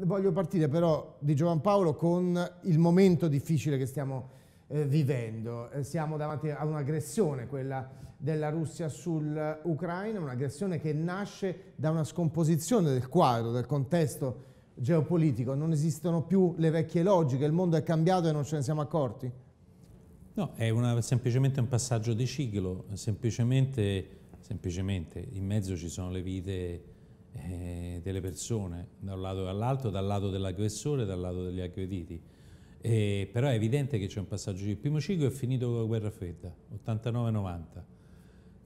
Voglio partire però di Giovan Paolo con il momento difficile che stiamo eh, vivendo. Eh, siamo davanti a un'aggressione, quella della Russia sull'Ucraina, un'aggressione che nasce da una scomposizione del quadro, del contesto geopolitico. Non esistono più le vecchie logiche, il mondo è cambiato e non ce ne siamo accorti. No, è una, semplicemente un passaggio di ciclo, semplicemente, semplicemente in mezzo ci sono le vite eh, delle persone, da un lato all'altro, dal lato dell'aggressore e dal lato degli aggrediti. Eh, però è evidente che c'è un passaggio. Il primo ciclo è finito con la guerra fredda, 89-90.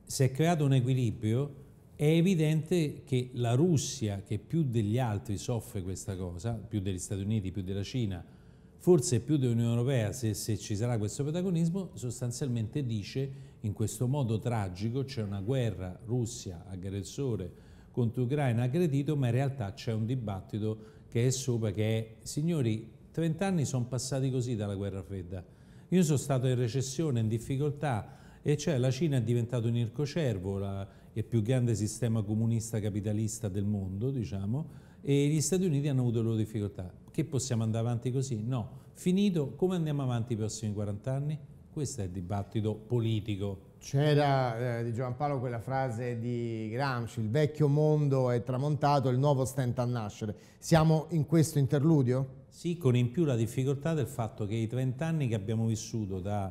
Si è creato un equilibrio, è evidente che la Russia, che più degli altri soffre questa cosa, più degli Stati Uniti, più della Cina, forse più dell'Unione Europea, se, se, ci sarà questo protagonismo, sostanzialmente dice in questo modo tragico c'è una guerra Russia-aggressore contro Ucraina aggredito, ma in realtà c'è un dibattito che è sopra, che è, signori, 30 anni sono passati così dalla guerra fredda. Io sono stato in recessione, in difficoltà, e cioè la Cina è diventata un ircocervo, la, il più grande sistema comunista capitalista del mondo, diciamo, e gli Stati Uniti hanno avuto le loro difficoltà. Che possiamo andare avanti così? No. Finito, come andiamo avanti i prossimi 40 anni? Questo è il dibattito politico. C'era eh, di Giovanpaolo quella frase di Gramsci, il vecchio mondo è tramontato, il nuovo stenta a nascere. Siamo in questo interludio? Sì, con in più la difficoltà del fatto che i 30 anni che abbiamo vissuto da,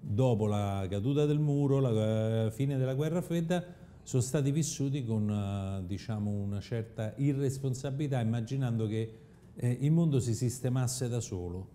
dopo la caduta del muro, la, eh, fine della guerra fredda, sono stati vissuti con eh, diciamo una certa irresponsabilità, immaginando che eh, il mondo si sistemasse da solo